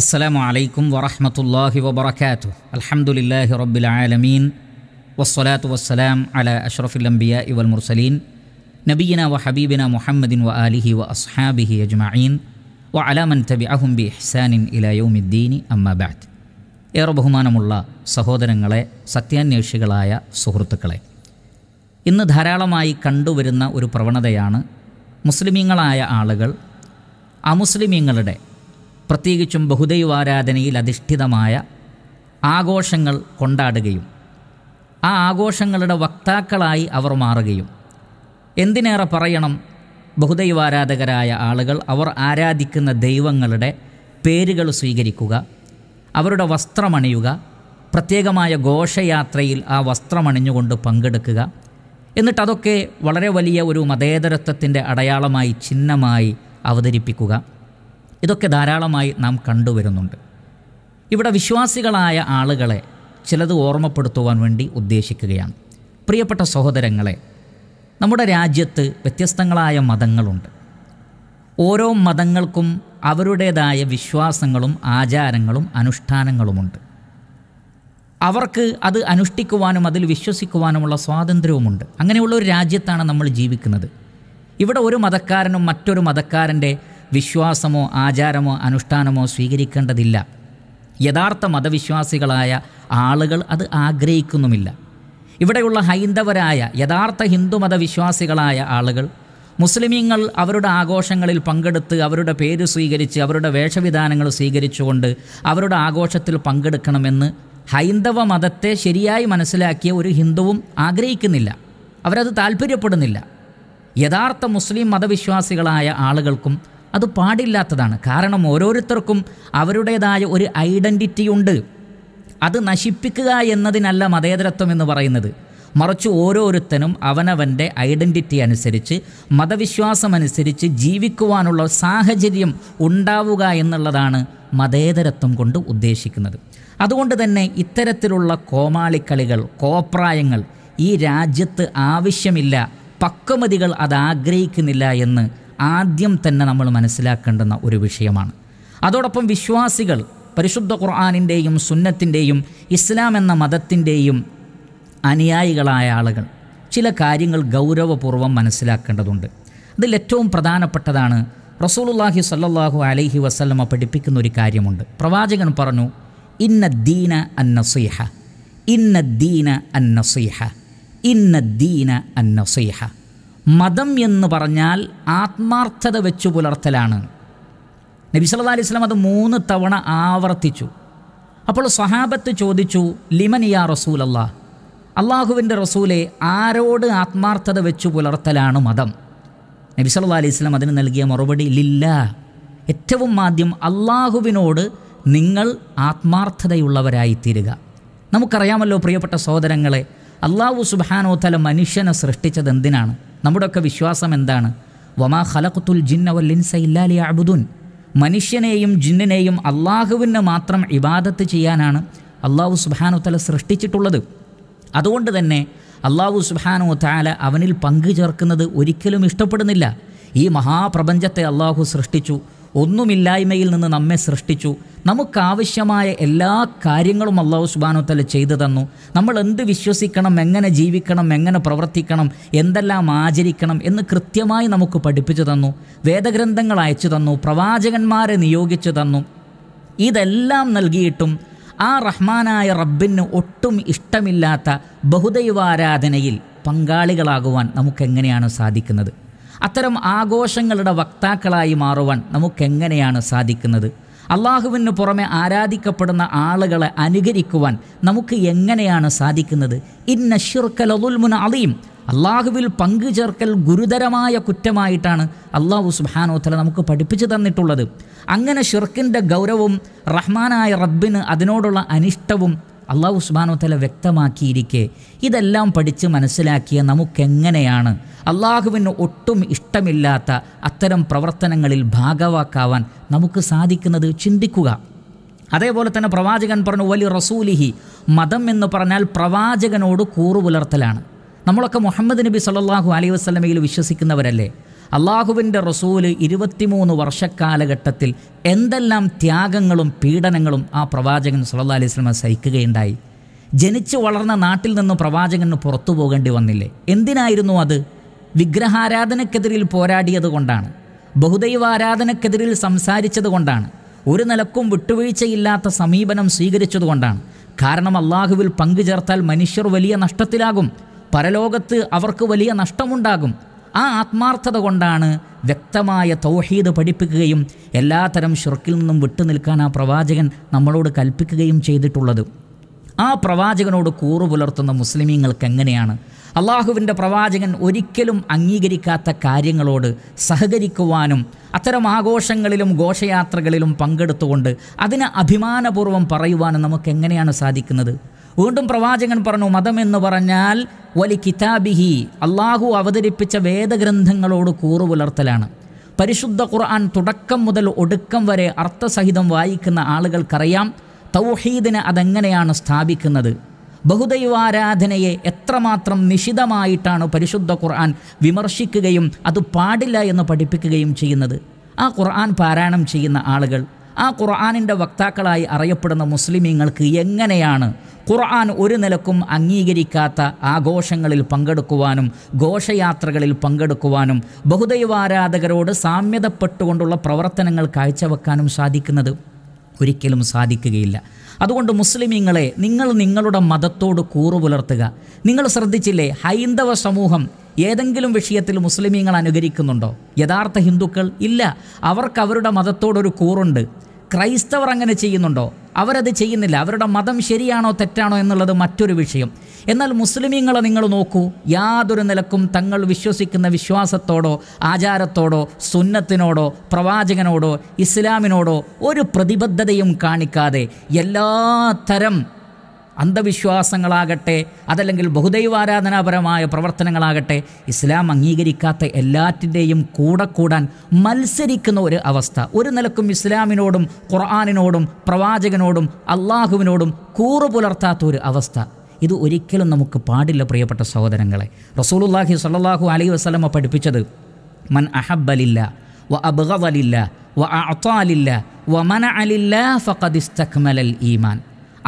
അസ്സലാമു അലൈക്കും വറഹമത്തല്ലാഹി വബർക്കാത്തു അൽഹമുല്ലാഹി റബ്ബിൽ ആലമീൻ വസ്സലാത്തു വസ്സലാം അല അഷ്റഫുൽ അംബിയ ഇവൽ മുർസലീൻ നബീന വ ഹബീബിന മുഹമ്മദിൻ വ ആലിഹി വ അസ്ഹാബിഹി അജ്മഈൻ വ അലാമൻ തബി അഹും ബി ഇഹ്സാനിൻ ഇലയോമിദ്ദീനി അമ്മബാദ് ഏറെ ബഹുമാനമുള്ള സഹോദരങ്ങളെ സത്യാന്വേഷികളായ സുഹൃത്തുക്കളെ ഇന്ന് ധാരാളമായി കണ്ടുവരുന്ന ഒരു പ്രവണതയാണ് മുസ്ലിമീങ്ങളായ ആളുകൾ അമുസ്ലിമീങ്ങളുടെ പ്രത്യേകിച്ചും ബഹുദൈവാരാധനയിൽ അധിഷ്ഠിതമായ ആഘോഷങ്ങൾ കൊണ്ടാടുകയും ആ ആഘോഷങ്ങളുടെ വക്താക്കളായി അവർ മാറുകയും എന്തിനേറെ പറയണം ബഹുദൈവാരാധകരായ ആളുകൾ അവർ ആരാധിക്കുന്ന ദൈവങ്ങളുടെ പേരുകൾ സ്വീകരിക്കുക അവരുടെ വസ്ത്രമണിയുക പ്രത്യേകമായ ഘോഷയാത്രയിൽ ആ വസ്ത്രമണിഞ്ഞുകൊണ്ട് പങ്കെടുക്കുക എന്നിട്ട് അതൊക്കെ വളരെ വലിയ ഒരു മതേതരത്വത്തിൻ്റെ അടയാളമായി ചിഹ്നമായി അവതരിപ്പിക്കുക ഇതൊക്കെ ധാരാളമായി നാം കണ്ടുവരുന്നുണ്ട് ഇവിടെ വിശ്വാസികളായ ആളുകളെ ചിലത് ഓർമ്മപ്പെടുത്തുവാൻ വേണ്ടി ഉദ്ദേശിക്കുകയാണ് പ്രിയപ്പെട്ട സഹോദരങ്ങളെ നമ്മുടെ രാജ്യത്ത് വ്യത്യസ്തങ്ങളായ മതങ്ങളുണ്ട് ഓരോ മതങ്ങൾക്കും അവരുടേതായ വിശ്വാസങ്ങളും ആചാരങ്ങളും അനുഷ്ഠാനങ്ങളുമുണ്ട് അവർക്ക് അത് അനുഷ്ഠിക്കുവാനും അതിൽ വിശ്വസിക്കുവാനുമുള്ള സ്വാതന്ത്ര്യവുമുണ്ട് അങ്ങനെയുള്ള ഒരു രാജ്യത്താണ് നമ്മൾ ജീവിക്കുന്നത് ഇവിടെ ഒരു മതക്കാരനും മറ്റൊരു മതക്കാരൻ്റെ വിശ്വാസമോ ആചാരമോ അനുഷ്ഠാനമോ സ്വീകരിക്കേണ്ടതില്ല യഥാർത്ഥ മതവിശ്വാസികളായ ആളുകൾ അത് ആഗ്രഹിക്കുന്നുമില്ല ഇവിടെയുള്ള ഹൈന്ദവരായ യഥാർത്ഥ ഹിന്ദു മതവിശ്വാസികളായ ആളുകൾ മുസ്ലിമീങ്ങൾ അവരുടെ ആഘോഷങ്ങളിൽ പങ്കെടുത്ത് അവരുടെ പേര് സ്വീകരിച്ച് അവരുടെ വേഷവിധാനങ്ങൾ സ്വീകരിച്ചുകൊണ്ട് അവരുടെ ആഘോഷത്തിൽ പങ്കെടുക്കണമെന്ന് ഹൈന്ദവ മതത്തെ ശരിയായി മനസ്സിലാക്കിയ ഒരു ഹിന്ദുവും ആഗ്രഹിക്കുന്നില്ല അവരത് താല്പര്യപ്പെടുന്നില്ല യഥാർത്ഥ മുസ്ലിം മതവിശ്വാസികളായ ആളുകൾക്കും അത് പാടില്ലാത്തതാണ് കാരണം ഓരോരുത്തർക്കും അവരുടേതായ ഒരു ഐഡൻറ്റിറ്റി ഉണ്ട് അത് നശിപ്പിക്കുക എന്നതിനല്ല മതേതരത്വം എന്ന് പറയുന്നത് മറിച്ച് ഓരോരുത്തനും അവനവൻ്റെ ഐഡൻറ്റിറ്റി അനുസരിച്ച് മതവിശ്വാസമനുസരിച്ച് ജീവിക്കുവാനുള്ള സാഹചര്യം ഉണ്ടാവുക എന്നുള്ളതാണ് മതേതരത്വം കൊണ്ട് ഉദ്ദേശിക്കുന്നത് അതുകൊണ്ട് തന്നെ ഇത്തരത്തിലുള്ള കോമാളിക്കളികൾ കോപ്രായങ്ങൾ ഈ രാജ്യത്ത് ആവശ്യമില്ല പക്വമതികൾ അത് ആഗ്രഹിക്കുന്നില്ല എന്ന് ആദ്യം തന്നെ നമ്മൾ മനസ്സിലാക്കേണ്ടുന്ന ഒരു വിഷയമാണ് അതോടൊപ്പം വിശ്വാസികൾ പരിശുദ്ധ ഖുർആാനിൻ്റെയും സുന്നത്തിൻ്റെയും ഇസ്ലാം എന്ന മതത്തിൻ്റെയും അനുയായികളായ ആളുകൾ ചില കാര്യങ്ങൾ ഗൗരവപൂർവ്വം മനസ്സിലാക്കേണ്ടതുണ്ട് അതിൽ ഏറ്റവും പ്രധാനപ്പെട്ടതാണ് റസൂലുല്ലാഹി സല്ലാഹു അലൈഹി വസ്ലമ പഠിപ്പിക്കുന്ന ഒരു കാര്യമുണ്ട് പ്രവാചകൻ പറഞ്ഞു ഇന്ന ദീന അന്നസീഹ ഇന്ന ദീന അന്നസീഹ ഇന്ന ദീന അന്നസീഹ മതം എന്ന് പറഞ്ഞാൽ ആത്മാർത്ഥത വെച്ചു പുലർത്തലാണ് നബി സല്ലാ അലൈഹി സ്വലം അത് മൂന്ന് തവണ ആവർത്തിച്ചു അപ്പോൾ സ്വഹാബത്ത് ചോദിച്ചു ലിമനിയാ റസൂലല്ലാ അള്ളാഹുവിൻ്റെ റസൂലെ ആരോട് ആത്മാർത്ഥത വെച്ചു പുലർത്തലാണ് മതം നബി സല്ലാ അലൈഹി സ്വലം അതിന് നൽകിയ മറുപടി ലില്ല ഏറ്റവും ആദ്യം അള്ളാഹുവിനോട് നിങ്ങൾ ആത്മാർത്ഥതയുള്ളവരായിത്തീരുക നമുക്കറിയാമല്ലോ പ്രിയപ്പെട്ട സഹോദരങ്ങളെ അള്ളാഹു തല മനുഷ്യനെ സൃഷ്ടിച്ചത് എന്തിനാണ് നമ്മുടെയൊക്കെ വിശ്വാസം എന്താണ് വമാ ഖലഖത്തുൽ ജിന്ന ഇൻസ ഇല്ലാ ലിയഅബുദുൻ മനുഷ്യനെയും ജിന്നിനെയും അള്ളാഹുവിനെ മാത്രം ഇബാദത്ത് ചെയ്യാനാണ് അള്ളാഹു സുബാനു തല സൃഷ്ടിച്ചിട്ടുള്ളത് അതുകൊണ്ട് തന്നെ അള്ളാഹു സുബാനു താല അവനിൽ പങ്കു ചേർക്കുന്നത് ഒരിക്കലും ഇഷ്ടപ്പെടുന്നില്ല ഈ മഹാപ്രപഞ്ചത്തെ അള്ളാഹു സൃഷ്ടിച്ചു ഒന്നുമില്ലായ്മയിൽ നിന്ന് നമ്മെ സൃഷ്ടിച്ചു നമുക്കാവശ്യമായ എല്ലാ കാര്യങ്ങളും അള്ളാഹു സുബാനോത്തല ചെയ്തു തന്നു നമ്മൾ എന്ത് വിശ്വസിക്കണം എങ്ങനെ ജീവിക്കണം എങ്ങനെ പ്രവർത്തിക്കണം എന്തെല്ലാം ആചരിക്കണം എന്ന് കൃത്യമായി നമുക്ക് പഠിപ്പിച്ചു തന്നു വേദഗ്രന്ഥങ്ങൾ അയച്ചു തന്നു പ്രവാചകന്മാരെ നിയോഗിച്ചു തന്നു ഇതെല്ലാം നൽകിയിട്ടും ആ റഹ്മാനായ റബ്ബിന് ഒട്ടും ഇഷ്ടമില്ലാത്ത ബഹുദൈവാരാധനയിൽ പങ്കാളികളാകുവാൻ നമുക്കെങ്ങനെയാണ് സാധിക്കുന്നത് അത്തരം ആഘോഷങ്ങളുടെ വക്താക്കളായി മാറുവാൻ നമുക്കെങ്ങനെയാണ് സാധിക്കുന്നത് അള്ളാഹുവിന് പുറമെ ആരാധിക്കപ്പെടുന്ന ആളുകളെ അനുകരിക്കുവാൻ നമുക്ക് എങ്ങനെയാണ് സാധിക്കുന്നത് ഇന്ന ഷിർക്കലുൽമുൻ അളിയും അള്ളാഹുവിൽ പങ്കു ചേർക്കൽ ഗുരുതരമായ കുറ്റമായിട്ടാണ് അള്ളാഹു സുബാനോത്തല നമുക്ക് പഠിപ്പിച്ചു തന്നിട്ടുള്ളത് അങ്ങനെ ഷിർക്കിൻ്റെ ഗൗരവവും റഹ്മാനായ റബ്ബിന് അതിനോടുള്ള അനിഷ്ടവും അള്ളാഹു സുബാനോത്തല വ്യക്തമാക്കിയിരിക്കെ ഇതെല്ലാം പഠിച്ച് മനസ്സിലാക്കിയ നമുക്കെങ്ങനെയാണ് അള്ളാഹുവിന് ഒട്ടും ഇഷ്ടമില്ലാത്ത അത്തരം പ്രവർത്തനങ്ങളിൽ ഭാഗവാക്കാവാൻ നമുക്ക് സാധിക്കുന്നത് ചിന്തിക്കുക അതേപോലെ തന്നെ പ്രവാചകൻ പറഞ്ഞു വലി റസൂലിഹി മതം എന്ന് പറഞ്ഞാൽ പ്രവാചകനോട് കൂറു പുലർത്തലാണ് നമ്മളൊക്കെ മുഹമ്മദ് നബി സല്ലാഹു അലൈഹി വസ്ലമയിൽ വിശ്വസിക്കുന്നവരല്ലേ അള്ളാഹുവിൻ്റെ റസൂല് ഇരുപത്തിമൂന്ന് വർഷക്കാലഘട്ടത്തിൽ എന്തെല്ലാം ത്യാഗങ്ങളും പീഡനങ്ങളും ആ പ്രവാചകൻ സുല്ലാ അലൈഹി സ്വലമ സഹിക്കുകയുണ്ടായി ജനിച്ചു വളർന്ന നാട്ടിൽ നിന്ന് പ്രവാചകന് പുറത്തു പോകേണ്ടി വന്നില്ലേ എന്തിനായിരുന്നു അത് വിഗ്രഹാരാധനക്കെതിരിൽ പോരാടിയത് കൊണ്ടാണ് ബഹുദൈവാരാധനക്കെതിരിൽ സംസാരിച്ചത് കൊണ്ടാണ് ഒരു നിലക്കും വിട്ടുവീഴ്ചയില്ലാത്ത സമീപനം സ്വീകരിച്ചതുകൊണ്ടാണ് കാരണം അള്ളാഹുവിൽ പങ്കുചേർത്താൽ മനുഷ്യർ വലിയ നഷ്ടത്തിലാകും പരലോകത്ത് അവർക്ക് വലിയ നഷ്ടമുണ്ടാകും ആ ആത്മാർത്ഥത കൊണ്ടാണ് വ്യക്തമായ തൗഹീദ് പഠിപ്പിക്കുകയും എല്ലാത്തരം ഷിർക്കിൽ നിന്നും വിട്ടുനിൽക്കാൻ ആ പ്രവാചകൻ നമ്മളോട് കൽപ്പിക്കുകയും ചെയ്തിട്ടുള്ളത് ആ പ്രവാചകനോട് കൂറു പുലർത്തുന്ന മുസ്ലിമീങ്ങൾക്ക് എങ്ങനെയാണ് അള്ളാഹുവിൻ്റെ പ്രവാചകൻ ഒരിക്കലും അംഗീകരിക്കാത്ത കാര്യങ്ങളോട് സഹകരിക്കുവാനും അത്തരം ആഘോഷങ്ങളിലും ഘോഷയാത്രകളിലും പങ്കെടുത്തുകൊണ്ട് അതിന് അഭിമാനപൂർവ്വം പറയുവാനും നമുക്ക് എങ്ങനെയാണ് സാധിക്കുന്നത് വീണ്ടും പ്രവാചകൻ പറഞ്ഞു മതം എന്ന് പറഞ്ഞാൽ വലി കിതാബിഹി അള്ളാഹു അവതരിപ്പിച്ച വേദഗ്രന്ഥങ്ങളോട് കൂറു പുലർത്തലാണ് പരിശുദ്ധ ഖുർആൻ തുടക്കം മുതൽ ഒടുക്കം വരെ അർത്ഥസഹിതം വായിക്കുന്ന ആളുകൾക്കറിയാം തൗഹീദിനെ അതെങ്ങനെയാണ് സ്ഥാപിക്കുന്നത് ബഹുദൈവാരാധനയെ എത്രമാത്രം നിഷിതമായിട്ടാണ് പരിശുദ്ധ ഖുർആൻ വിമർശിക്കുകയും അത് പാടില്ല എന്ന് പഠിപ്പിക്കുകയും ചെയ്യുന്നത് ആ ഖുർആൻ പാരായണം ചെയ്യുന്ന ആളുകൾ ആ ഖുർആാനിൻ്റെ വക്താക്കളായി അറിയപ്പെടുന്ന മുസ്ലിമീങ്ങൾക്ക് എങ്ങനെയാണ് ഖുർആൻ ഒരു നിലക്കും അംഗീകരിക്കാത്ത ആഘോഷങ്ങളിൽ പങ്കെടുക്കുവാനും ഘോഷയാത്രകളിൽ പങ്കെടുക്കുവാനും ബഹുദൈവാരാധകരോട് സാമ്യതപ്പെട്ടുകൊണ്ടുള്ള പ്രവർത്തനങ്ങൾ കാഴ്ചവെക്കാനും സാധിക്കുന്നത് ഒരിക്കലും സാധിക്കുകയില്ല അതുകൊണ്ട് മുസ്ലിമീങ്ങളെ നിങ്ങൾ നിങ്ങളുടെ മതത്തോട് കൂറു പുലർത്തുക നിങ്ങൾ ശ്രദ്ധിച്ചില്ലേ ഹൈന്ദവ സമൂഹം ഏതെങ്കിലും വിഷയത്തിൽ മുസ്ലിമീങ്ങൾ അനുകരിക്കുന്നുണ്ടോ യഥാർത്ഥ ഹിന്ദുക്കൾ ഇല്ല അവർക്ക് അവരുടെ മതത്തോടൊരു കൂറുണ്ട് ക്രൈസ്തവർ അങ്ങനെ ചെയ്യുന്നുണ്ടോ അവരത് ചെയ്യുന്നില്ല അവരുടെ മതം ശരിയാണോ തെറ്റാണോ എന്നുള്ളത് മറ്റൊരു വിഷയം എന്നാൽ മുസ്ലിമീങ്ങളെ നിങ്ങൾ നോക്കൂ യാതൊരു നിലക്കും തങ്ങൾ വിശ്വസിക്കുന്ന വിശ്വാസത്തോടോ ആചാരത്തോടോ സുന്നത്തിനോടോ പ്രവാചകനോടോ ഇസ്ലാമിനോടോ ഒരു പ്രതിബദ്ധതയും കാണിക്കാതെ എല്ലാ തരം അന്ധവിശ്വാസങ്ങളാകട്ടെ അതല്ലെങ്കിൽ ബഹുദൈവാരാധനാപരമായ പ്രവർത്തനങ്ങളാകട്ടെ ഇസ്ലാം അംഗീകരിക്കാത്ത എല്ലാറ്റിൻ്റെയും കൂടെ കൂടാൻ മത്സരിക്കുന്ന ഒരു അവസ്ഥ ഒരു നിലക്കും ഇസ്ലാമിനോടും ഖുർആാനിനോടും പ്രവാചകനോടും അള്ളാഹുവിനോടും കൂറു പുലർത്താത്ത ഒരു അവസ്ഥ ഇത് ഒരിക്കലും നമുക്ക് പാടില്ല പ്രിയപ്പെട്ട സഹോദരങ്ങളെ റസൂലുല്ലാഹി സല്ലാഹു അലൈ വസ്ലമ പഠിപ്പിച്ചത് മൻ അഹബലില്ല വ അബ്ഗലില്ല വ അത്താലില്ല വ മന അലില്ല ഫഖദിസ്തക്മലൽ ഈമാൻ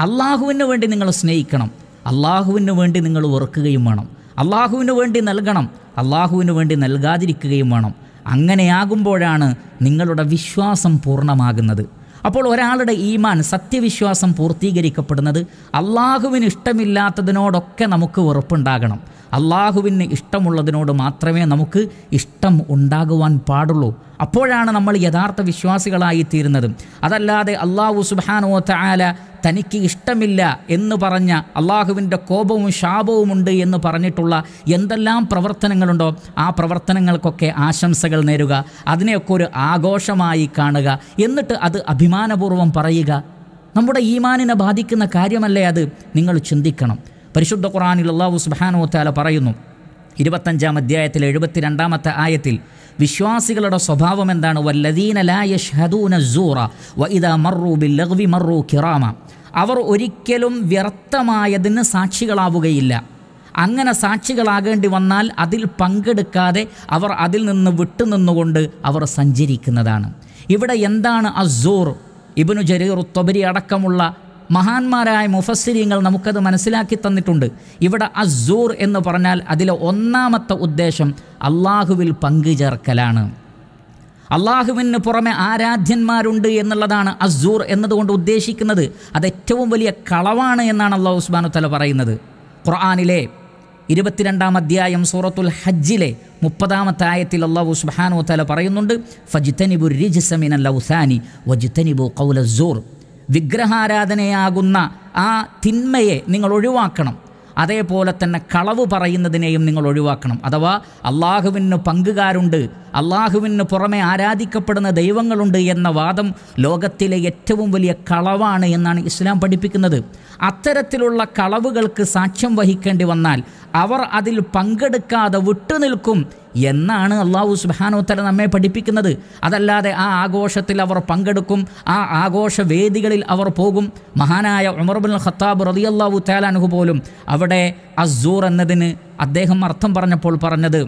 അള്ളാഹുവിന് വേണ്ടി നിങ്ങൾ സ്നേഹിക്കണം അള്ളാഹുവിന് വേണ്ടി നിങ്ങൾ ഉറക്കുകയും വേണം അള്ളാഹുവിന് വേണ്ടി നൽകണം അള്ളാഹുവിന് വേണ്ടി നൽകാതിരിക്കുകയും വേണം അങ്ങനെയാകുമ്പോഴാണ് നിങ്ങളുടെ വിശ്വാസം പൂർണ്ണമാകുന്നത് അപ്പോൾ ഒരാളുടെ ഈമാൻ സത്യവിശ്വാസം പൂർത്തീകരിക്കപ്പെടുന്നത് അള്ളാഹുവിന് ഇഷ്ടമില്ലാത്തതിനോടൊക്കെ നമുക്ക് ഉറപ്പുണ്ടാകണം അള്ളാഹുവിന് ഇഷ്ടമുള്ളതിനോട് മാത്രമേ നമുക്ക് ഇഷ്ടം ഉണ്ടാകുവാൻ പാടുള്ളൂ അപ്പോഴാണ് നമ്മൾ യഥാർത്ഥ വിശ്വാസികളായി തീരുന്നത് അതല്ലാതെ അള്ളാഹു സുബാനോ താല തനിക്ക് ഇഷ്ടമില്ല എന്ന് പറഞ്ഞ അള്ളാഹുവിൻ്റെ കോപവും ശാപവുമുണ്ട് എന്ന് പറഞ്ഞിട്ടുള്ള എന്തെല്ലാം പ്രവർത്തനങ്ങളുണ്ടോ ആ പ്രവർത്തനങ്ങൾക്കൊക്കെ ആശംസകൾ നേരുക അതിനെയൊക്കെ ഒരു ആഘോഷമായി കാണുക എന്നിട്ട് അത് അഭിമാനപൂർവ്വം പറയുക നമ്മുടെ ഈമാനിനെ ബാധിക്കുന്ന കാര്യമല്ലേ അത് നിങ്ങൾ ചിന്തിക്കണം പരിശുദ്ധ ഖുറാനിൽ അള്ളാഹു സുബാനോ താല പറയുന്നു ഇരുപത്തഞ്ചാം അധ്യായത്തിൽ എഴുപത്തിരണ്ടാമത്തെ ആയത്തിൽ വിശ്വാസികളുടെ സ്വഭാവം എന്താണ് കിറാമ അവർ ഒരിക്കലും വ്യർത്ഥമായതിന് സാക്ഷികളാവുകയില്ല അങ്ങനെ സാക്ഷികളാകേണ്ടി വന്നാൽ അതിൽ പങ്കെടുക്കാതെ അവർ അതിൽ നിന്ന് വിട്ടുനിന്നുകൊണ്ട് അവർ സഞ്ചരിക്കുന്നതാണ് ഇവിടെ എന്താണ് അസൂർ ഇബിനു ജരീർ തൊബരി അടക്കമുള്ള മഹാന്മാരായ മുഫസ്സിരിങ്ങൾ നമുക്കത് മനസ്സിലാക്കി തന്നിട്ടുണ്ട് ഇവിടെ അസൂർ എന്ന് പറഞ്ഞാൽ അതിലെ ഒന്നാമത്തെ ഉദ്ദേശം അള്ളാഹുവിൽ പങ്കുചേർക്കലാണ് അള്ളാഹുവിന് പുറമെ ആരാധ്യന്മാരുണ്ട് എന്നുള്ളതാണ് അസൂർ എന്നതുകൊണ്ട് ഉദ്ദേശിക്കുന്നത് അത് ഏറ്റവും വലിയ കളവാണ് എന്നാണ് അള്ളാഹു ഉസ്മാനു തല പറയുന്നത് ഖുർആാനിലെ ഇരുപത്തിരണ്ടാം അധ്യായം സൂറത്തുൽ ഹജ്ജിലെ മുപ്പതാമത്തെ ആയത്തിൽ അള്ളാഹു സുബാനു തല പറയുന്നുണ്ട് ഫജിത്തനിബു റിജിസമിൻ അല്ല വജിത്തനിബു കൗലസൂർ വിഗ്രഹാരാധനയാകുന്ന ആ തിന്മയെ നിങ്ങൾ ഒഴിവാക്കണം അതേപോലെ തന്നെ കളവ് പറയുന്നതിനെയും നിങ്ങൾ ഒഴിവാക്കണം അഥവാ അള്ളാഹുവിന് പങ്കുകാരുണ്ട് അള്ളാഹുവിന് പുറമെ ആരാധിക്കപ്പെടുന്ന ദൈവങ്ങളുണ്ട് എന്ന വാദം ലോകത്തിലെ ഏറ്റവും വലിയ കളവാണ് എന്നാണ് ഇസ്ലാം പഠിപ്പിക്കുന്നത് അത്തരത്തിലുള്ള കളവുകൾക്ക് സാക്ഷ്യം വഹിക്കേണ്ടി വന്നാൽ അവർ അതിൽ പങ്കെടുക്കാതെ വിട്ടുനിൽക്കും എന്നാണ് അള്ളാഹു സുബാനോത്തല നമ്മെ പഠിപ്പിക്കുന്നത് അതല്ലാതെ ആ ആഘോഷത്തിൽ അവർ പങ്കെടുക്കും ആ ആഘോഷ വേദികളിൽ അവർ പോകും മഹാനായ ഉമർബുൽ ഖത്താബ് അള്ളാഹു തേലാനുഹു പോലും അവിടെ അസൂർ എന്നതിന് അദ്ദേഹം അർത്ഥം പറഞ്ഞപ്പോൾ പറഞ്ഞത്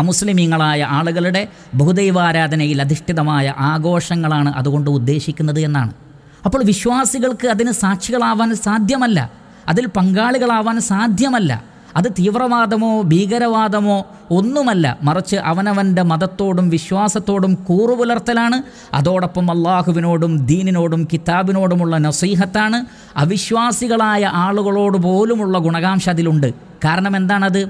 അമുസ്ലിമീങ്ങളായ ആളുകളുടെ ബഹുദൈവാരാധനയിൽ അധിഷ്ഠിതമായ ആഘോഷങ്ങളാണ് അതുകൊണ്ട് ഉദ്ദേശിക്കുന്നത് എന്നാണ് അപ്പോൾ വിശ്വാസികൾക്ക് അതിന് സാക്ഷികളാവാൻ സാധ്യമല്ല അതിൽ പങ്കാളികളാവാൻ സാധ്യമല്ല അത് തീവ്രവാദമോ ഭീകരവാദമോ ഒന്നുമല്ല മറിച്ച് അവനവൻ്റെ മതത്തോടും വിശ്വാസത്തോടും കൂറുപുലർത്തലാണ് അതോടൊപ്പം അള്ളാഹുവിനോടും ദീനിനോടും കിതാബിനോടുമുള്ള നസീഹത്താണ് അവിശ്വാസികളായ ആളുകളോട് പോലുമുള്ള ഗുണകാംക്ഷ അതിലുണ്ട് കാരണം എന്താണത്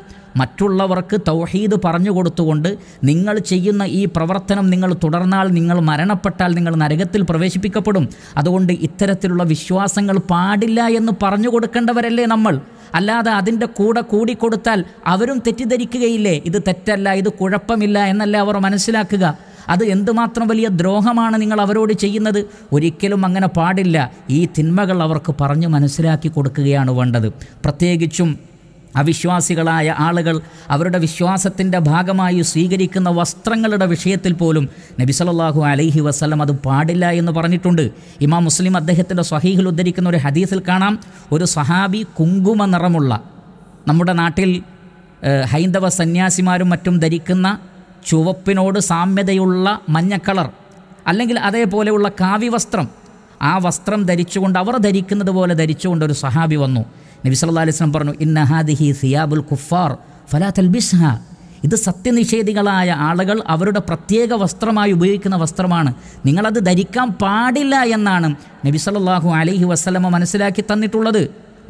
മറ്റുള്ളവർക്ക് തൗഹീദ് പറഞ്ഞു കൊടുത്തുകൊണ്ട് നിങ്ങൾ ചെയ്യുന്ന ഈ പ്രവർത്തനം നിങ്ങൾ തുടർന്നാൽ നിങ്ങൾ മരണപ്പെട്ടാൽ നിങ്ങൾ നരകത്തിൽ പ്രവേശിപ്പിക്കപ്പെടും അതുകൊണ്ട് ഇത്തരത്തിലുള്ള വിശ്വാസങ്ങൾ പാടില്ല എന്ന് പറഞ്ഞു കൊടുക്കേണ്ടവരല്ലേ നമ്മൾ അല്ലാതെ അതിൻ്റെ കൂടെ കൂടിക്കൊടുത്താൽ അവരും തെറ്റിദ്ധരിക്കുകയില്ലേ ഇത് തെറ്റല്ല ഇത് കുഴപ്പമില്ല എന്നല്ല അവർ മനസ്സിലാക്കുക അത് എന്തുമാത്രം വലിയ ദ്രോഹമാണ് നിങ്ങൾ അവരോട് ചെയ്യുന്നത് ഒരിക്കലും അങ്ങനെ പാടില്ല ഈ തിന്മകൾ അവർക്ക് പറഞ്ഞു മനസ്സിലാക്കി കൊടുക്കുകയാണ് വേണ്ടത് പ്രത്യേകിച്ചും അവിശ്വാസികളായ ആളുകൾ അവരുടെ വിശ്വാസത്തിൻ്റെ ഭാഗമായി സ്വീകരിക്കുന്ന വസ്ത്രങ്ങളുടെ വിഷയത്തിൽ പോലും നബി സല്ലാഹു അലൈഹി വസ്ലം അത് പാടില്ല എന്ന് പറഞ്ഞിട്ടുണ്ട് ഇമാം മുസ്ലിം അദ്ദേഹത്തിൻ്റെ സ്വഹീഹിൽ ഉദ്ധരിക്കുന്ന ഒരു ഹദീസിൽ കാണാം ഒരു സഹാബി കുങ്കുമ നിറമുള്ള നമ്മുടെ നാട്ടിൽ ഹൈന്ദവ സന്യാസിമാരും മറ്റും ധരിക്കുന്ന ചുവപ്പിനോട് സാമ്യതയുള്ള മഞ്ഞ കളർ അല്ലെങ്കിൽ അതേപോലെയുള്ള കാവ്യവസ്ത്രം ആ വസ്ത്രം ധരിച്ചുകൊണ്ട് അവർ ധരിക്കുന്നത് പോലെ ധരിച്ചുകൊണ്ട് ഒരു സഹാബി വന്നു നബി സല്ലാ അലിസ്ലം പറഞ്ഞു ഇന്ന ഹാദിഹി സിയാബുൽ കുഫാർ ഫലാ ബിസ്ഹ ഇത് സത്യനിഷേധികളായ ആളുകൾ അവരുടെ പ്രത്യേക വസ്ത്രമായി ഉപയോഗിക്കുന്ന വസ്ത്രമാണ് നിങ്ങളത് ധരിക്കാൻ പാടില്ല എന്നാണ് നബി സല്ലാഹു അലഹി വസ്ലമ മനസ്സിലാക്കി തന്നിട്ടുള്ളത്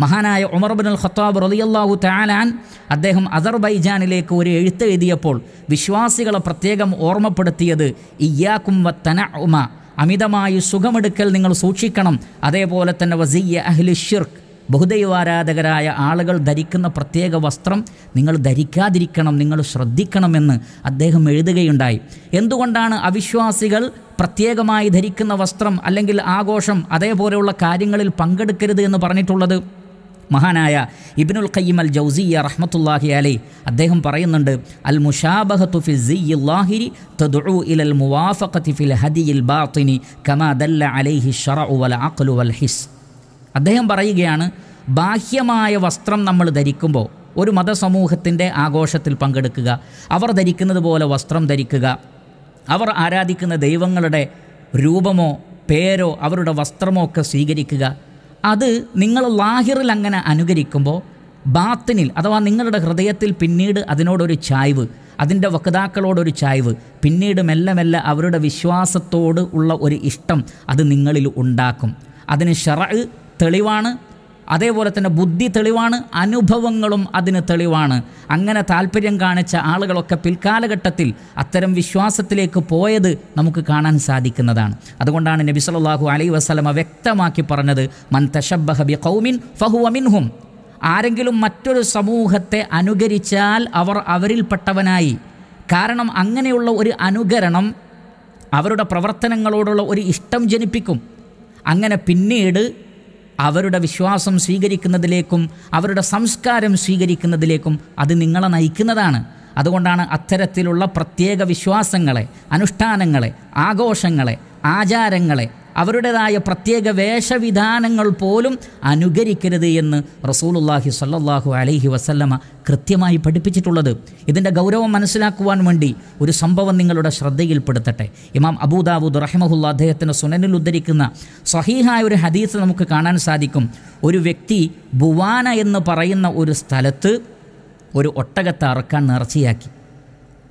മഹാനായ ഉമർബിൻ അൽ ഖത്താബ് റലിയല്ലാഹു താലാൻ അദ്ദേഹം അസർബൈജാനിലേക്ക് ഒരു എഴുത്ത് എഴുതിയപ്പോൾ വിശ്വാസികളെ പ്രത്യേകം ഓർമ്മപ്പെടുത്തിയത് ഇയ്യാക്കും വ തന ഉമ അമിതമായി സുഖമെടുക്കൽ നിങ്ങൾ സൂക്ഷിക്കണം അതേപോലെ തന്നെ വസിയ അഹ്ലി ഷിർക്ക് ബഹുദൈവാരാധകരായ ആളുകൾ ധരിക്കുന്ന പ്രത്യേക വസ്ത്രം നിങ്ങൾ ധരിക്കാതിരിക്കണം നിങ്ങൾ ശ്രദ്ധിക്കണമെന്ന് അദ്ദേഹം എഴുതുകയുണ്ടായി എന്തുകൊണ്ടാണ് അവിശ്വാസികൾ പ്രത്യേകമായി ധരിക്കുന്ന വസ്ത്രം അല്ലെങ്കിൽ ആഘോഷം അതേപോലെയുള്ള കാര്യങ്ങളിൽ പങ്കെടുക്കരുത് എന്ന് പറഞ്ഞിട്ടുള്ളത് മഹാനായ ഇബ്നുൽ ഖയ്യിം അൽ ജൗസിയ റഹ്മത്തുല്ലാഹി അലി അദ്ദേഹം പറയുന്നുണ്ട് അൽ മുഷാബഹത്തു ഫിൽ സിയില്ലാഹിരി തദുഉ ഇലൽ മുവാഫഖത്തി ഫിൽ ഹദിയിൽ ബാത്തിനി കമാ ദല്ല അലൈഹി ശറഉ വൽ അഖ്ലു വൽ ഹിസ് അദ്ദേഹം പറയുകയാണ് ബാഹ്യമായ വസ്ത്രം നമ്മൾ ധരിക്കുമ്പോൾ ഒരു മതസമൂഹത്തിൻ്റെ ആഘോഷത്തിൽ പങ്കെടുക്കുക അവർ ധരിക്കുന്നത് പോലെ വസ്ത്രം ധരിക്കുക അവർ ആരാധിക്കുന്ന ദൈവങ്ങളുടെ രൂപമോ പേരോ അവരുടെ വസ്ത്രമോ ഒക്കെ സ്വീകരിക്കുക അത് നിങ്ങൾ ലാഹിറിൽ അങ്ങനെ അനുകരിക്കുമ്പോൾ ബാത്തിനിൽ അഥവാ നിങ്ങളുടെ ഹൃദയത്തിൽ പിന്നീട് അതിനോടൊരു ചായ്വ് അതിൻ്റെ വക്താക്കളോടൊരു ചായ്വ് പിന്നീട് മെല്ലെ മെല്ലെ അവരുടെ വിശ്വാസത്തോട് ഉള്ള ഒരു ഇഷ്ടം അത് നിങ്ങളിൽ ഉണ്ടാക്കും അതിന് ഷറ തെളിവാണ് അതേപോലെ തന്നെ ബുദ്ധി തെളിവാണ് അനുഭവങ്ങളും അതിന് തെളിവാണ് അങ്ങനെ താല്പര്യം കാണിച്ച ആളുകളൊക്കെ പിൽക്കാലഘട്ടത്തിൽ അത്തരം വിശ്വാസത്തിലേക്ക് പോയത് നമുക്ക് കാണാൻ സാധിക്കുന്നതാണ് അതുകൊണ്ടാണ് നബി സലാഹു അലൈ വസ്ലമ വ്യക്തമാക്കി പറഞ്ഞത് മൻ തഷബ്ബഹ കൗമിൻ ഫഹുവ മിൻഹും ആരെങ്കിലും മറ്റൊരു സമൂഹത്തെ അനുകരിച്ചാൽ അവർ അവരിൽപ്പെട്ടവനായി കാരണം അങ്ങനെയുള്ള ഒരു അനുകരണം അവരുടെ പ്രവർത്തനങ്ങളോടുള്ള ഒരു ഇഷ്ടം ജനിപ്പിക്കും അങ്ങനെ പിന്നീട് അവരുടെ വിശ്വാസം സ്വീകരിക്കുന്നതിലേക്കും അവരുടെ സംസ്കാരം സ്വീകരിക്കുന്നതിലേക്കും അത് നിങ്ങളെ നയിക്കുന്നതാണ് അതുകൊണ്ടാണ് അത്തരത്തിലുള്ള പ്രത്യേക വിശ്വാസങ്ങളെ അനുഷ്ഠാനങ്ങളെ ആഘോഷങ്ങളെ ആചാരങ്ങളെ അവരുടേതായ പ്രത്യേക വേഷവിധാനങ്ങൾ പോലും അനുകരിക്കരുത് എന്ന് റസൂലുല്ലാഹി സല്ലാഹു അലൈഹി വസല്ലമ കൃത്യമായി പഠിപ്പിച്ചിട്ടുള്ളത് ഇതിൻ്റെ ഗൗരവം മനസ്സിലാക്കുവാൻ വേണ്ടി ഒരു സംഭവം നിങ്ങളുടെ ശ്രദ്ധയിൽപ്പെടുത്തട്ടെ ഇമാം അബൂദാബുദ് റഹിമഹുല്ല അദ്ദേഹത്തിൻ്റെ സുനനിൽ ഉദ്ധരിക്കുന്ന സഹീഹായ ഒരു ഹദീസ് നമുക്ക് കാണാൻ സാധിക്കും ഒരു വ്യക്തി ബുവാന എന്ന് പറയുന്ന ഒരു സ്ഥലത്ത് ഒരു ഒട്ടകത്തെ അറക്കാൻ നേർച്ചയാക്കി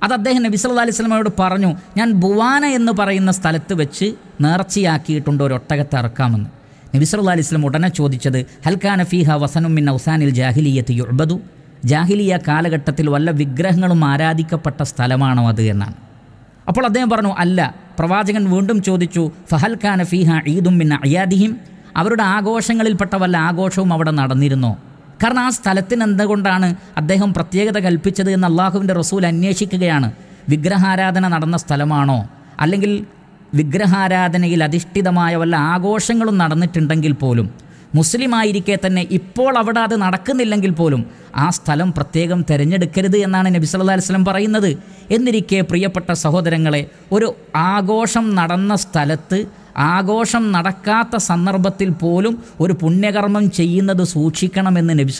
അത് അദ്ദേഹം നബി സല്ലു അലൈഹി സ്വലമയോട് പറഞ്ഞു ഞാൻ ബുവാന എന്ന് പറയുന്ന സ്ഥലത്ത് വെച്ച് നേർച്ചയാക്കിയിട്ടുണ്ട് ഒരു ഒട്ടകത്തെ ഇറക്കാമെന്ന് നബി സല്ലു അലൈഹി സ്വലം ഉടനെ ചോദിച്ചത് ഹൽഖാന ഫീഹ മിൻ ഔസാനിൽ ജാഹിലിയത്ത് യുർബദു ജാഹിലിയ കാലഘട്ടത്തിൽ വല്ല വിഗ്രഹങ്ങളും ആരാധിക്കപ്പെട്ട സ്ഥലമാണോ അത് എന്നാണ് അപ്പോൾ അദ്ദേഹം പറഞ്ഞു അല്ല പ്രവാചകൻ വീണ്ടും ചോദിച്ചു ഫഹൽ ഫീഹ ഈദും മിൻ അയാദിഹിം അവരുടെ ആഘോഷങ്ങളിൽപ്പെട്ട വല്ല ആഘോഷവും അവിടെ നടന്നിരുന്നോ കാരണം ആ സ്ഥലത്തിന് എന്തുകൊണ്ടാണ് അദ്ദേഹം പ്രത്യേകത കൽപ്പിച്ചത് എന്ന് അള്ളാഹുവിൻ്റെ റസൂൽ അന്വേഷിക്കുകയാണ് വിഗ്രഹാരാധന നടന്ന സ്ഥലമാണോ അല്ലെങ്കിൽ വിഗ്രഹാരാധനയിൽ അധിഷ്ഠിതമായ വല്ല ആഘോഷങ്ങളും നടന്നിട്ടുണ്ടെങ്കിൽ പോലും മുസ്ലിമായിരിക്കെ തന്നെ ഇപ്പോൾ അവിടെ അത് നടക്കുന്നില്ലെങ്കിൽ പോലും ആ സ്ഥലം പ്രത്യേകം തിരഞ്ഞെടുക്കരുത് എന്നാണ് നബി സല്ലാ വസ്ലം പറയുന്നത് എന്നിരിക്കെ പ്രിയപ്പെട്ട സഹോദരങ്ങളെ ഒരു ആഘോഷം നടന്ന സ്ഥലത്ത് ആഘോഷം നടക്കാത്ത സന്ദർഭത്തിൽ പോലും ഒരു പുണ്യകർമ്മം ചെയ്യുന്നത് സൂക്ഷിക്കണമെന്ന് നബി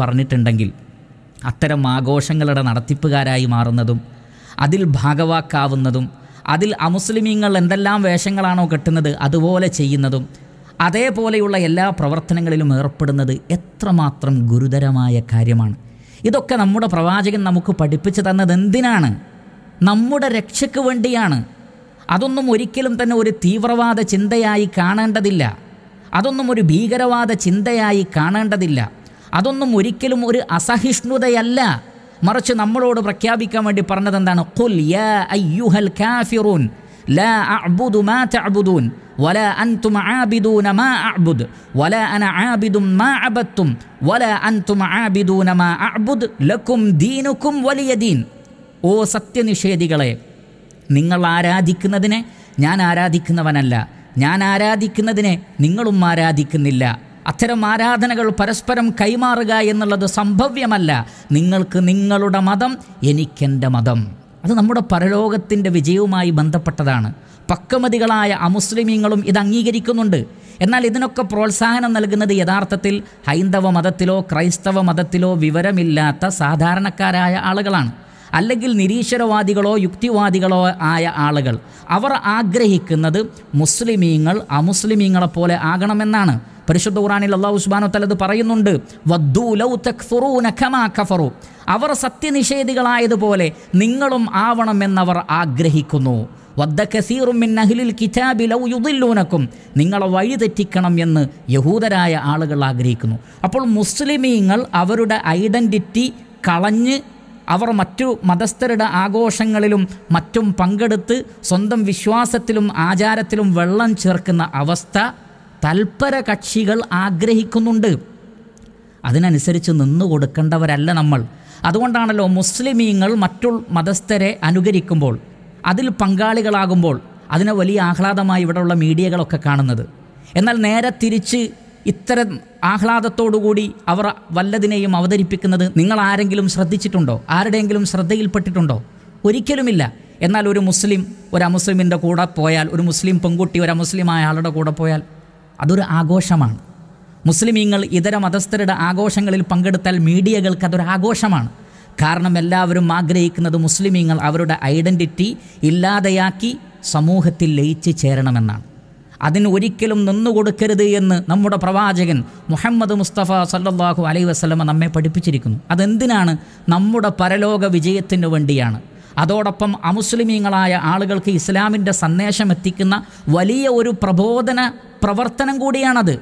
പറഞ്ഞിട്ടുണ്ടെങ്കിൽ അത്തരം ആഘോഷങ്ങളുടെ നടത്തിപ്പുകാരായി മാറുന്നതും അതിൽ ഭാഗവാക്കാവുന്നതും അതിൽ അമുസ്ലിമീങ്ങൾ എന്തെല്ലാം വേഷങ്ങളാണോ കെട്ടുന്നത് അതുപോലെ ചെയ്യുന്നതും അതേപോലെയുള്ള എല്ലാ പ്രവർത്തനങ്ങളിലും ഏർപ്പെടുന്നത് എത്രമാത്രം ഗുരുതരമായ കാര്യമാണ് ഇതൊക്കെ നമ്മുടെ പ്രവാചകൻ നമുക്ക് പഠിപ്പിച്ചു തന്നത് എന്തിനാണ് നമ്മുടെ രക്ഷയ്ക്ക് വേണ്ടിയാണ് അതൊന്നും ഒരിക്കലും തന്നെ ഒരു തീവ്രവാദ ചിന്തയായി കാണേണ്ടതില്ല അതൊന്നും ഒരു ഭീകരവാദ ചിന്തയായി കാണേണ്ടതില്ല അതൊന്നും ഒരിക്കലും ഒരു അസഹിഷ്ണുതയല്ല മറിച്ച് നമ്മളോട് പ്രഖ്യാപിക്കാൻ വേണ്ടി പറഞ്ഞത് എന്താണ് ഖുൽ യാ അയ്യുഹൽ കാഫിറൂൻ ലാ അഅ്ബുദു മാ തഅബുദൂൻ വലാ അൻതും ആബിദൂന മാ അഅ്ബുദ് വലാ അന ആബിദും മാ അബത്തും വലാ അൻതും ആബിദൂന മാ അഅ്ബുദ് ലക്കും ദീനുക്കും വലിയ ദീൻ ഓ സത്യനിഷേധികളെ നിങ്ങൾ ആരാധിക്കുന്നതിനെ ഞാൻ ആരാധിക്കുന്നവനല്ല ഞാൻ ആരാധിക്കുന്നതിനെ നിങ്ങളും ആരാധിക്കുന്നില്ല അത്തരം ആരാധനകൾ പരസ്പരം കൈമാറുക എന്നുള്ളത് സംഭവ്യമല്ല നിങ്ങൾക്ക് നിങ്ങളുടെ മതം എനിക്കെൻ്റെ മതം അത് നമ്മുടെ പരലോകത്തിൻ്റെ വിജയവുമായി ബന്ധപ്പെട്ടതാണ് പക്കമതികളായ അമുസ്ലിമീങ്ങളും ഇത് അംഗീകരിക്കുന്നുണ്ട് എന്നാൽ ഇതിനൊക്കെ പ്രോത്സാഹനം നൽകുന്നത് യഥാർത്ഥത്തിൽ ഹൈന്ദവ മതത്തിലോ ക്രൈസ്തവ മതത്തിലോ വിവരമില്ലാത്ത സാധാരണക്കാരായ ആളുകളാണ് അല്ലെങ്കിൽ നിരീശ്വരവാദികളോ യുക്തിവാദികളോ ആയ ആളുകൾ അവർ ആഗ്രഹിക്കുന്നത് മുസ്ലിമീങ്ങൾ അമുസ്ലിമീങ്ങളെ പോലെ ആകണമെന്നാണ് പരിശുദ്ധ ഖുറാനിൽ അള്ളാഹു ഉസ്ബാനോ തലത് പറയുന്നുണ്ട് കഫറു അവർ സത്യനിഷേധികളായതുപോലെ നിങ്ങളും ആവണമെന്നവർ ആഗ്രഹിക്കുന്നു വദ്ദ കസീറും മിൻ അഹ്ലിൽ കിതാബി ലൗ നിങ്ങളെ വഴിതെറ്റിക്കണം എന്ന് യഹൂദരായ ആളുകൾ ആഗ്രഹിക്കുന്നു അപ്പോൾ മുസ്ലിമീങ്ങൾ അവരുടെ ഐഡൻറ്റിറ്റി കളഞ്ഞ് അവർ മറ്റു മതസ്ഥരുടെ ആഘോഷങ്ങളിലും മറ്റും പങ്കെടുത്ത് സ്വന്തം വിശ്വാസത്തിലും ആചാരത്തിലും വെള്ളം ചേർക്കുന്ന അവസ്ഥ തൽപര കക്ഷികൾ ആഗ്രഹിക്കുന്നുണ്ട് അതിനനുസരിച്ച് നിന്നു കൊടുക്കേണ്ടവരല്ല നമ്മൾ അതുകൊണ്ടാണല്ലോ മുസ്ലിമീങ്ങൾ മറ്റു മതസ്ഥരെ അനുകരിക്കുമ്പോൾ അതിൽ പങ്കാളികളാകുമ്പോൾ അതിനെ വലിയ ആഹ്ലാദമായി ഇവിടെയുള്ള മീഡിയകളൊക്കെ കാണുന്നത് എന്നാൽ നേരെ തിരിച്ച് ഇത്തരം ആഹ്ലാദത്തോടുകൂടി അവർ വല്ലതിനെയും അവതരിപ്പിക്കുന്നത് നിങ്ങൾ ആരെങ്കിലും ശ്രദ്ധിച്ചിട്ടുണ്ടോ ആരുടെയെങ്കിലും ശ്രദ്ധയിൽപ്പെട്ടിട്ടുണ്ടോ ഒരിക്കലുമില്ല എന്നാൽ ഒരു മുസ്ലിം ഒരു അമുസ്ലിമിൻ്റെ കൂടെ പോയാൽ ഒരു മുസ്ലിം പെൺകുട്ടി ഒരു അമുസ്ലിമായ ആളുടെ കൂടെ പോയാൽ അതൊരു ആഘോഷമാണ് മുസ്ലിമീങ്ങൾ ഇതര മതസ്ഥരുടെ ആഘോഷങ്ങളിൽ പങ്കെടുത്താൽ മീഡിയകൾക്ക് അതൊരു ആഘോഷമാണ് കാരണം എല്ലാവരും ആഗ്രഹിക്കുന്നത് മുസ്ലിമീങ്ങൾ അവരുടെ ഐഡൻറ്റിറ്റി ഇല്ലാതെയാക്കി സമൂഹത്തിൽ ലയിച്ചു ചേരണമെന്നാണ് അതിന് ഒരിക്കലും നിന്നുകൊടുക്കരുത് എന്ന് നമ്മുടെ പ്രവാചകൻ മുഹമ്മദ് മുസ്തഫ സല്ലാഹു അലൈ വസ്ലമ നമ്മെ പഠിപ്പിച്ചിരിക്കുന്നു അതെന്തിനാണ് നമ്മുടെ പരലോക വിജയത്തിനു വേണ്ടിയാണ് അതോടൊപ്പം അമുസ്ലിമീങ്ങളായ ആളുകൾക്ക് ഇസ്ലാമിൻ്റെ സന്ദേശം എത്തിക്കുന്ന വലിയ ഒരു പ്രബോധന പ്രവർത്തനം കൂടിയാണത്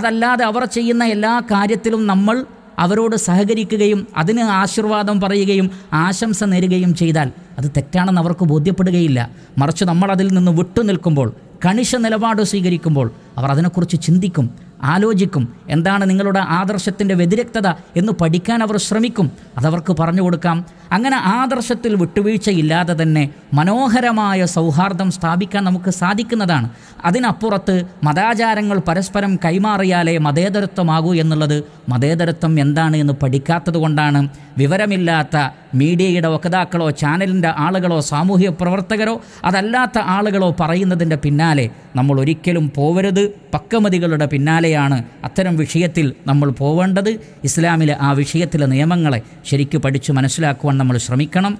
അതല്ലാതെ അവർ ചെയ്യുന്ന എല്ലാ കാര്യത്തിലും നമ്മൾ അവരോട് സഹകരിക്കുകയും അതിന് ആശീർവാദം പറയുകയും ആശംസ നേരുകയും ചെയ്താൽ അത് തെറ്റാണെന്ന് അവർക്ക് ബോധ്യപ്പെടുകയില്ല മറിച്ച് നമ്മൾ അതിൽ നിന്ന് വിട്ടുനിൽക്കുമ്പോൾ കണിശ നിലപാട് സ്വീകരിക്കുമ്പോൾ അവർ അതിനെക്കുറിച്ച് ചിന്തിക്കും ആലോചിക്കും എന്താണ് നിങ്ങളുടെ ആദർശത്തിൻ്റെ വ്യതിരക്തത എന്ന് പഠിക്കാൻ അവർ ശ്രമിക്കും അതവർക്ക് പറഞ്ഞു കൊടുക്കാം അങ്ങനെ ആദർശത്തിൽ വിട്ടുവീഴ്ചയില്ലാതെ തന്നെ മനോഹരമായ സൗഹാർദ്ദം സ്ഥാപിക്കാൻ നമുക്ക് സാധിക്കുന്നതാണ് അതിനപ്പുറത്ത് മതാചാരങ്ങൾ പരസ്പരം കൈമാറിയാലേ മതേതരത്വമാകൂ എന്നുള്ളത് മതേതരത്വം എന്താണ് എന്ന് പഠിക്കാത്തത് കൊണ്ടാണ് വിവരമില്ലാത്ത മീഡിയയുടെ വക്താക്കളോ ചാനലിൻ്റെ ആളുകളോ സാമൂഹിക പ്രവർത്തകരോ അതല്ലാത്ത ആളുകളോ പറയുന്നതിൻ്റെ പിന്നാലെ നമ്മൾ ഒരിക്കലും പോവരുത് പക്കമതികളുടെ പിന്നാലെയാണ് അത്തരം വിഷയത്തിൽ നമ്മൾ പോവേണ്ടത് ഇസ്ലാമിലെ ആ വിഷയത്തിലെ നിയമങ്ങളെ ശരിക്കു പഠിച്ചു മനസ്സിലാക്കുവാൻ നമ്മൾ ശ്രമിക്കണം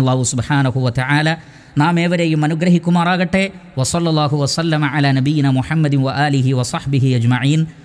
അള്ളാഹു സുബാനഹുവത്ത് ആല നാം ഏവരെയും അനുഗ്രഹിക്കുമാറാകട്ടെ വസല്ലാഹു വസല്ലമ അല നബീന മുഹമ്മദ് വ അലിഹി വസഹ്ബിഹി അജ്മീൻ